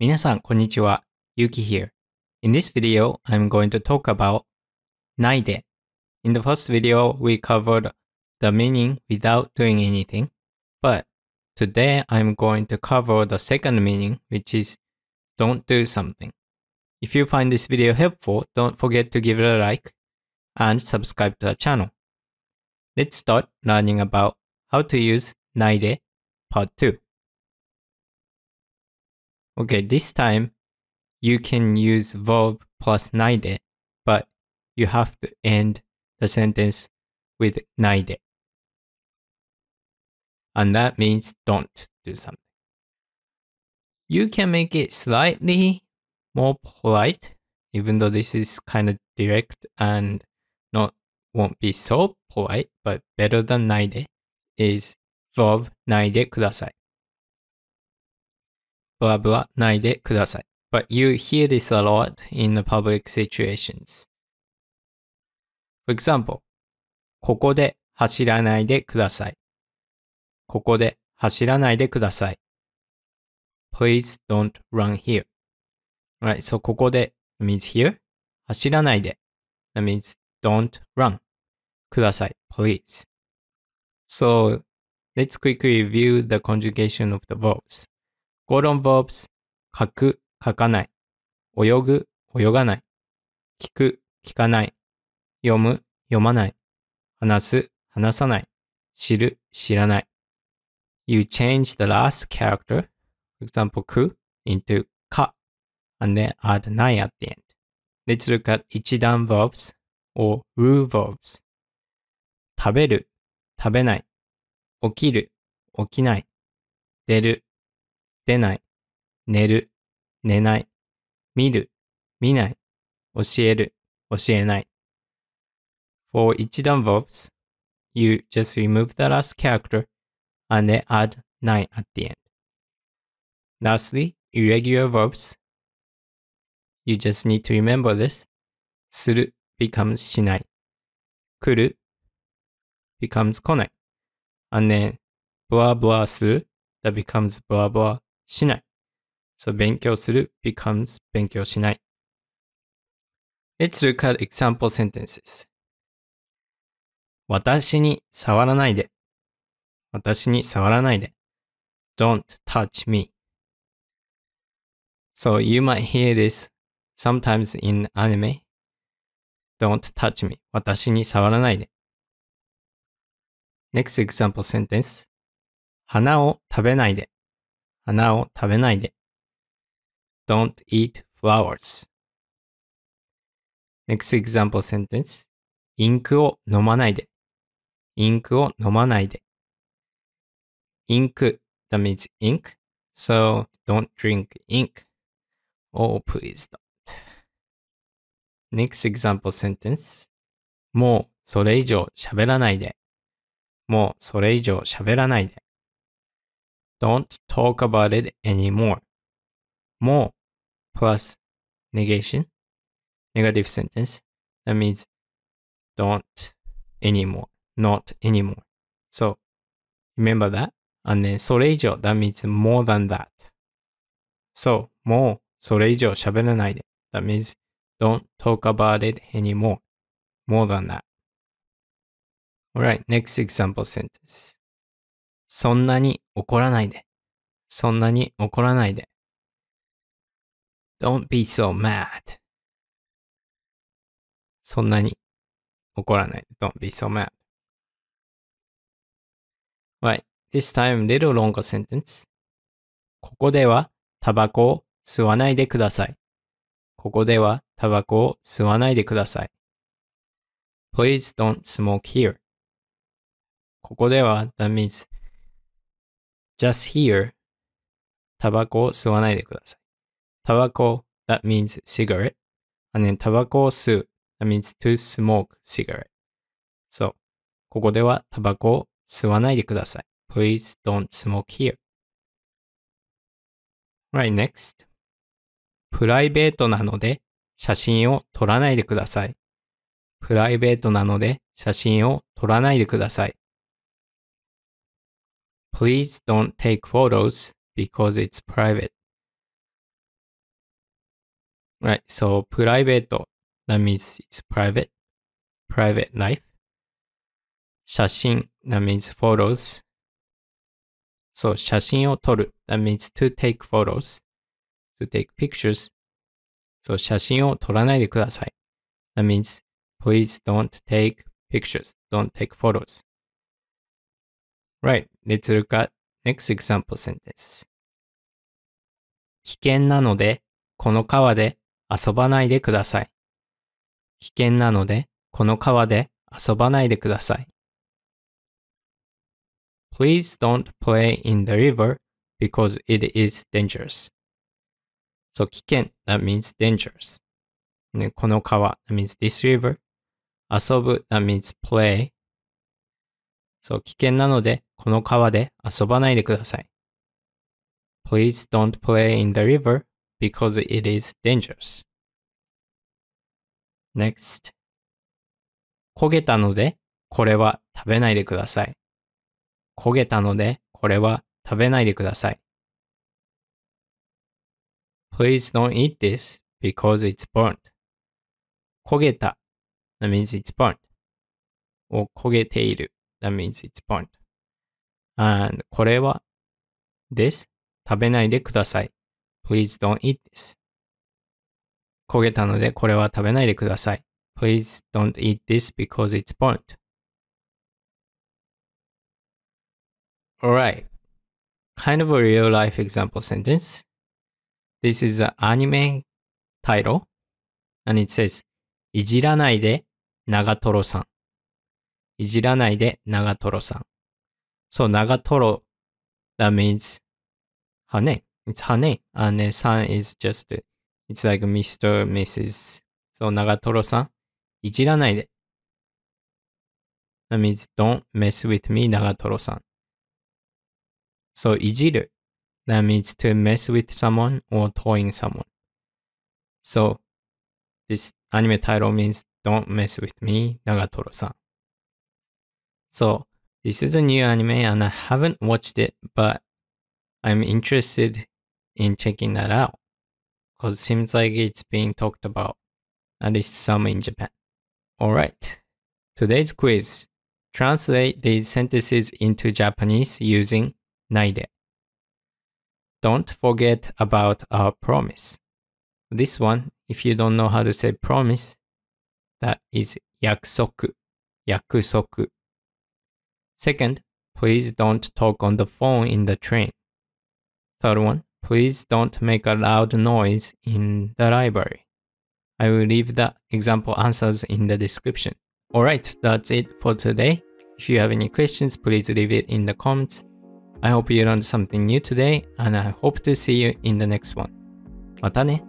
Minasan Yuki here. In this video, I'm going to talk about naide. In the first video, we covered the meaning without doing anything, but today I'm going to cover the second meaning, which is don't do something. If you find this video helpful, don't forget to give it a like and subscribe to the channel. Let's start learning about how to use ないで, part 2. Okay, this time you can use verb plus naide, but you have to end the sentence with naide. And that means don't do something. You can make it slightly more polite, even though this is kind of direct and not won't be so polite, but better than naide is verb naide kudasai. blah blah ないでください。But you hear this a lot in the public situations. For example, ここで走らないでください。ここで走らないでください。Please don't run here. Right, so ここで means here. 走らないで。That means don't run. ください。Please. So, let's quickly review the conjugation of the verbs. g 論 verbs 書く、書かない。泳ぐ、泳がない。聞く、聞かない。読む、読まない。話す、話さない。知る、知らない。You change the last character, for example, く into か a n d then add ない at the end. Let's look at 一段 verbs or ru verbs. 食べる、食べない。起きる、起きない。出る、出ない、寝る、寝ない、見る、見ない、教える、教えない。For each done verbs, you just remove the last character and then add 9 at the end. Lastly, irregular verbs. You just need to remember this. する becomes しない。来る becomes 来ない。and then blah blah する that becomes blah blah しない。So 勉強する becomes 勉強しない。Let's look at example sentences. 私に触らないで。私に触らないで。Don't touch me. So you might hear this sometimes in anime. Don't touch me. 私に触らないで。Next example sentence. 花を食べないで。花を食べないで。Don't eat flowers. Next example sentence. インクを飲まないで。インクを飲まないで。インク that means ink. So don't drink ink. Oh, please don't. Next example sentence. もうそれ以上喋らないで。もうそれ以上喋らないで。Don't talk about it anymore. More plus negation, negative sentence. That means don't anymore, not anymore. So remember that. And then それ以上 that means more than that. So もうそれ以上喋らないで that means don't talk about it anymore. More than that. Alright, next example sentence. そんなに怒らないで。そんなに怒らないで。Don't be so mad. そんなに怒らない。で。Don't be so mad. Right. This time, little longer sentence. ここではタバコを吸わないでください。ここではタバコを吸わないでください。Please don't smoke here. ここでは、that means just here タバコを吸わないでください。タバコ that means cigarette and then タバコを吸う that means to smoke cigarette So, ここではタバコを吸わないでください。Please don't smoke here. Right, next. プライベートなので写真を撮らないでください。プライベートなので写真を撮らないでください。Please don't take photos because it's private. Right, so private, that means it's private, private life. Shashin, that means photos. So 写真を撮る that means to take photos, to take pictures. So 写真を撮らないでください that means please don't take pictures, don't take photos. Right, let's look at next example sentence. 危険なので、この川で遊ばないでください。危険なので、この川で遊ばないでください。Please don't play in the river because it is dangerous. So 危険 that means dangerous. この川 that means this river. 遊ぶ that means play. そう、危険なので、この川で遊ばないでください。Please don't play in the river because it is dangerous. Next. 焦げたので、これは食べないでください。焦げたので、これは食べないでください。Please don't eat this because it's burnt. 焦げた that means it's burnt. を焦げている That means it's burnt. And これは this 食べないでください。Please don't eat this. 焦げたのでこれは食べないでください。Please don't eat this because it's burnt. Alright. Kind of a real life example sentence. This is an anime title and it says いじらないで長瀞さんいじらないで、長瀞さん。So, 長瀞 that means 羽根。It's 羽根。And then, さん is just, it's like Mr. or Mrs. So, 長瀞さん。いじらないで。That means don't mess with me, 長瀞さん。So, いじる。That means to mess with someone or toying someone. So, this anime title means don't mess with me, 長瀞さん。So this is a new anime and I haven't watched it, but I'm interested in checking that out because it seems like it's being talked about at least some in Japan. All right. Today's quiz. Translate these sentences into Japanese using naide. Don't forget about our promise. This one, if you don't know how to say promise, that is yakusoku, yakusoku. Second, please don't talk on the phone in the train. Third one, please don't make a loud noise in the library. I will leave the example answers in the description. Alright, that's it for today. If you have any questions, please leave it in the comments. I hope you learned something new today, and I hope to see you in the next one. またね